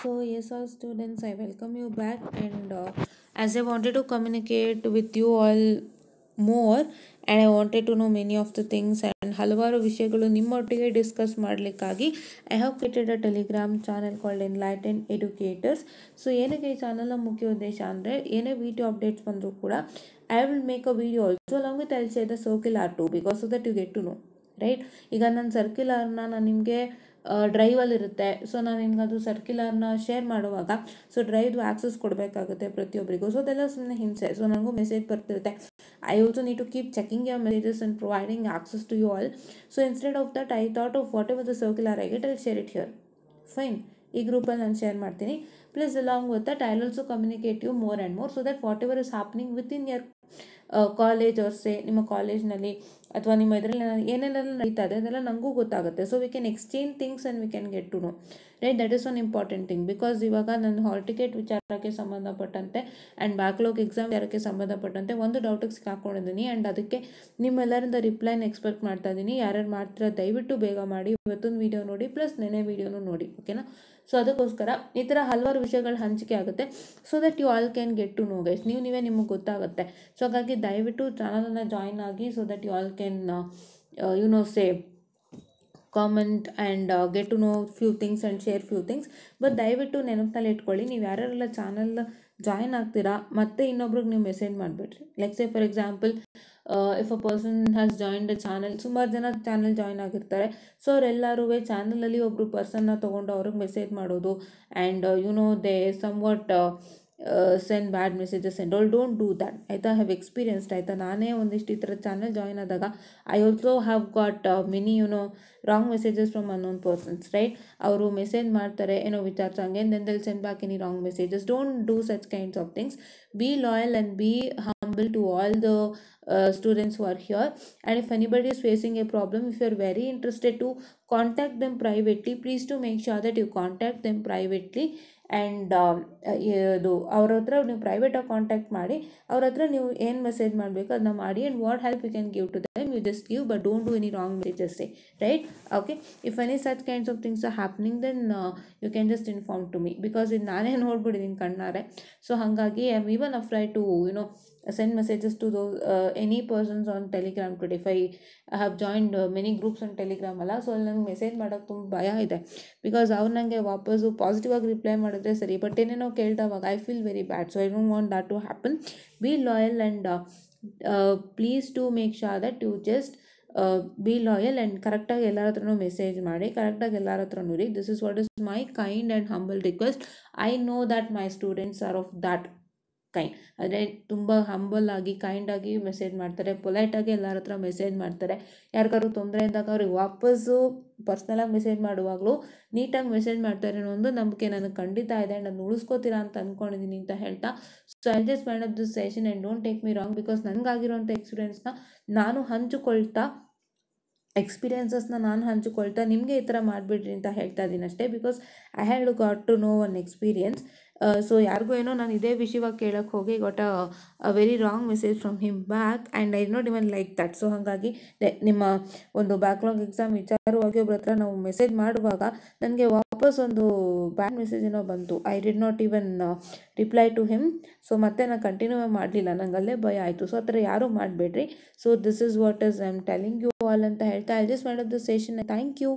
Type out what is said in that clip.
so yes all students I welcome you back and as I wanted to communicate with you all more and I wanted to know many of the things and ಹಲವಾರು ವಿಷಯಗಳು ನಿಮ್ಮೊಟ್ಟಿಗೆ discuss ಮಾಡಲಿಕ್ಕಾಗಿ I have created a Telegram channel called in light and educators so ಏನಕ್ಕೆ ಈ ಚಾನಲ್ನ ಮುಖ್ಯ ಉದ್ದೇಶ ಅಂದರೆ ಏನೇ ವಿಡಿಯೋ ಅಪ್ಡೇಟ್ಸ್ ಬಂದರೂ ಕೂಡ I will make a video also with I'll share circular to because of that you get to know right ಈಗ ನನ್ನ ಸರ್ಕಿಲ್ ಆರ್ನ ನಾನು ನಿಮಗೆ ಡ್ರೈವಲ್ಲಿರುತ್ತೆ ಸೊ ನಾನು ನಿಮಗದು ಸರ್ಕ್ಯುಲರ್ನ ಶೇರ್ ಮಾಡುವಾಗ ಸೊ ಡ್ರೈವ್ದು ಆ್ಯಕ್ಸಸ್ ಕೊಡಬೇಕಾಗುತ್ತೆ ಪ್ರತಿಯೊಬ್ಬರಿಗೂ ಸೊ ಅದೆಲ್ಲ ಸುಮ್ಮನೆ ಹಿಂಸೆ ಸೊ ನನಗೂ ಮೆಸೇಜ್ ಬರ್ತಿರುತ್ತೆ I also need to keep checking your messages and providing access to you all so instead of that I thought of whatever the circular I get I share it here fine ಈ ಗ್ರೂಪಲ್ಲಿ ನಾನು share ಮಾಡ್ತೀನಿ plus along with that I also communicate you more and more so that whatever is happening within your college ಅವರ್ಸೆ ನಿಮ್ಮ ಕಾಲೇಜ್ನಲ್ಲಿ ಅಥವಾ ನಿಮ್ಮ ಇದರಲ್ಲಿ ಏನೇನೆಲ್ಲ ನಡೀತಾ ಇದೆ ಅದೆಲ್ಲ ನನಗೂ ಗೊತ್ತಾಗುತ್ತೆ so we can exchange things and we can get to know right that is one important thing because ಇವಾಗ ನನ್ನ ಹಾಲ್ ಟಿಕೆಟ್ ವಿಚಾರಕ್ಕೆ ಸಂಬಂಧಪಟ್ಟಂತೆ ಆ್ಯಂಡ್ ಬ್ಯಾಕ್ಲಾಗ್ ಎಕ್ಸಾಮ್ ವಿಚಾರಕ್ಕೆ ಸಂಬಂಧಪಟ್ಟಂತೆ ಒಂದು ಡೌಟಿಗೆ ಸಿಕ್ಕಾಕೊಂಡಿದ್ದೀನಿ ಆ್ಯಂಡ್ ಅದಕ್ಕೆ ನಿಮ್ಮೆಲ್ಲರಿಂದ ರಿಪ್ಲೈನ ಎಕ್ಸ್ಪೆಕ್ಟ್ ಮಾಡ್ತಾ ಇದ್ದೀನಿ ಯಾರ್ಯಾರು ಮಾಡ್ತೀರಾ ದಯವಿಟ್ಟು ಬೇಗ ಮಾಡಿ ಇವತ್ತೊಂದು ವೀಡಿಯೋ ನೋಡಿ ಪ್ಲಸ್ ನೆನೆ ವೀಡಿಯೋನು ನೋಡಿ ಓಕೆನಾ ಸೊ ಅದಕ್ಕೋಸ್ಕರ ಈ ಥರ ಹಲವಾರು ವಿಷಯಗಳು ಹಂಚಿಕೆ ಆಗುತ್ತೆ so that you all can get to know guys ನೀವು ನೀವೇ ನಿಮಗೆ ಗೊತ್ತಾಗುತ್ತೆ ಸೊ ಹಾಗಾಗಿ ದಯವಿಟ್ಟು ಚಾನಲನ್ನು ಜಾಯ್ನ್ ಆಗಿ so that you all can can uh, uh, you know say comment and get to know few things and share few things but ದಯವಿಟ್ಟು ನೆನಪಿನಲ್ಲಿ ಇಟ್ಕೊಳ್ಳಿ ನೀವು ಯಾರ್ಯಾರೆಲ್ಲ ಚಾನಲ್ ಜಾಯಿನ್ ಆಗ್ತೀರಾ ಮತ್ತೆ ಇನ್ನೊಬ್ರಿಗೆ ನೀವು ಮೆಸೇಜ್ ಮಾಡಿಬಿಟ್ರಿ like say for example if a person has joined a channel ಸುಮಾರು ಜನ ಚಾನಲ್ ಜಾಯಿನ್ ಆಗಿರ್ತಾರೆ ಸೊ ಅವರೆಲ್ಲರೂ ಚಾನಲಲ್ಲಿ ಒಬ್ಬರು ಪರ್ಸನ್ನ ತೊಗೊಂಡು ಅವ್ರಿಗೆ ಮೆಸೇಜ್ ಮಾಡೋದು and you know they somewhat send bad messages send all don't do that ಆಯಿತಾ ಹ್ಯಾವ್ ಎಕ್ಸ್ಪೀರಿಯನ್ಸ್ಡ್ ಆಯಿತಾ ನಾನೇ ಒಂದಿಷ್ಟು ಈ ಥರ ಚಾನಲ್ ಜಾಯಿನ್ ಆದಾಗ I also have got many you know wrong messages from unknown persons right ಅವರು message ಮಾಡ್ತಾರೆ ಏನೋ ವಿಚಾರಿಸಂಗೆ then they'll send back any wrong messages don't do such kinds of things be loyal and be humble to all the uh, students who are here and if anybody is facing a problem if you are very interested to contact them privately please to make sure that you contact them privately and ಇದು ಅವ್ರ ಹತ್ರ ನೀವು ಪ್ರೈವೇಟಾಗಿ contact ಮಾಡಿ ಅವ್ರ ಹತ್ರ ನೀವು ಏನು message ಮಾಡಬೇಕು ಅದನ್ನ ಮಾಡಿ and what help you can give to you just give but don't do any wrong message just say right okay if any such kinds of things are happening then uh, you can just inform to me because ಇದು ನಾನೇ ನೋಡ್ಬಿಟ್ಟಿದ್ದೀನಿ ಕಣ್ಣಾರೆ so ಹಾಗಾಗಿ I am even afraid to you know send messages to those uh, any persons on telegram today if i, have joined uh, many groups on telegram ಅಲ್ಲ so ಅಲ್ಲಿ ನಂಗೆ message ಮಾಡೋಕ್ಕೆ ತುಂಬ ಭಯ ಇದೆ ಬಿಕಾಸ್ ಅವ್ರು ನನಗೆ ವಾಪಸ್ಸು ಪಾಸಿಟಿವ್ ಆಗಿ ರಿಪ್ಲೈ ಮಾಡಿದ್ರೆ ಸರಿ ಬಟ್ ಏನೇನೋ ಕೇಳ್ದವಾಗ I feel very bad so I don't want that to happen be loyal and please to make make sure that just be loyal be ಕರೆಕ್ಟಾಗಿ ಎಲ್ಲರ ಹತ್ರನೂ ಮೆಸೇಜ್ ಮಾಡಿ ಕರೆಕ್ಟಾಗಿ ಎಲ್ಲರ ಹತ್ರನೂ ರೀ this is what is my kind and humble request I know that my students are of that ಕೈ ಅಂದರೆ ತುಂಬ ಹಂಬಲ್ ಆಗಿ ಕೈಂಡಾಗಿ ಮೆಸೇಜ್ ಮಾಡ್ತಾರೆ ಪೊಲೈಟಾಗಿ ಎಲ್ಲರ ಹತ್ರ ಮೆಸೇಜ್ ಮಾಡ್ತಾರೆ ಯಾರಿಗಾದ್ರು ತೊಂದರೆ ಇದ್ದಾಗ ಅವ್ರಿಗೆ ವಾಪಸ್ಸು ಪರ್ಸ್ನಲಾಗಿ ಮೆಸೇಜ್ ಮಾಡುವಾಗಲೂ ನೀಟಾಗಿ ಮೆಸೇಜ್ ಮಾಡ್ತಾರೆ ಅನ್ನೋ ಒಂದು ನಂಬಿಕೆ ನನಗೆ ಖಂಡಿತ ಇದೆ ನಾನು ಉಳಿಸ್ಕೋತೀರಾ ಅಂತ ಅಂದ್ಕೊಂಡಿದ್ದೀನಿ ಅಂತ ಹೇಳ್ತಾ so I just wind up this session and don't take me wrong because ನನಗಾಗಿರೋಂಥ ಎಕ್ಸ್ಪೀರಿಯೆನ್ಸ್ನ ನಾನು ಹಂಚಿಕೊಳ್ತಾ ಎಕ್ಸ್ಪೀರಿಯೆನ್ಸಸ್ನ ನಾನು ಹಂಚಿಕೊಳ್ತಾ ನಿಮಗೆ ಈ ಥರ ಮಾಡಿಬಿಡ್ರಿ ಅಂತ ಹೇಳ್ತಾ ಇದ್ದೀನಿ ಅಷ್ಟೇ because I had got to know one experience so uh, ಯಾರಿಗೂ ಏನೋ ನಾನು ಇದೇ ವಿಷಯವಾಗಿ ಕೇಳೋಕ್ಕೆ ಹೋಗಿ got a very wrong message from him back and I not even like that so ಹಾಗಾಗಿ ನಿಮ್ಮ ಒಂದು ಬ್ಯಾಕ್ಲಾಗ್ ಎಕ್ಸಾಮ್ ವಿಚಾರವಾಗಿ ಒಬ್ಬರ ಹತ್ರ ನಾವು ಮೆಸೇಜ್ ಮಾಡುವಾಗ ನನಗೆ ವಾಪಸ್ ಒಂದು ಬ್ಯಾಡ್ ಮೆಸೇಜ್ ಏನೋ ಬಂತು I did not even reply to him so ಮತ್ತೆ ನಾನು ಕಂಟಿನ್ಯೂ ಮಾಡಲಿಲ್ಲ ನಂಗೆ ಅಲ್ಲೇ ಭಯ ಆಯಿತು ಸೊ ಆ ಥರ ಯಾರೂ ಮಾಡಬೇಡ್ರಿ so this is what is I am telling you all ಅಂತ ಹೇಳ್ತಾ ಐ ಜಸ್ಟ್ ಮಾಡೋದು ಸೇಷನ್ ಥ್ಯಾಂಕ್ ಯು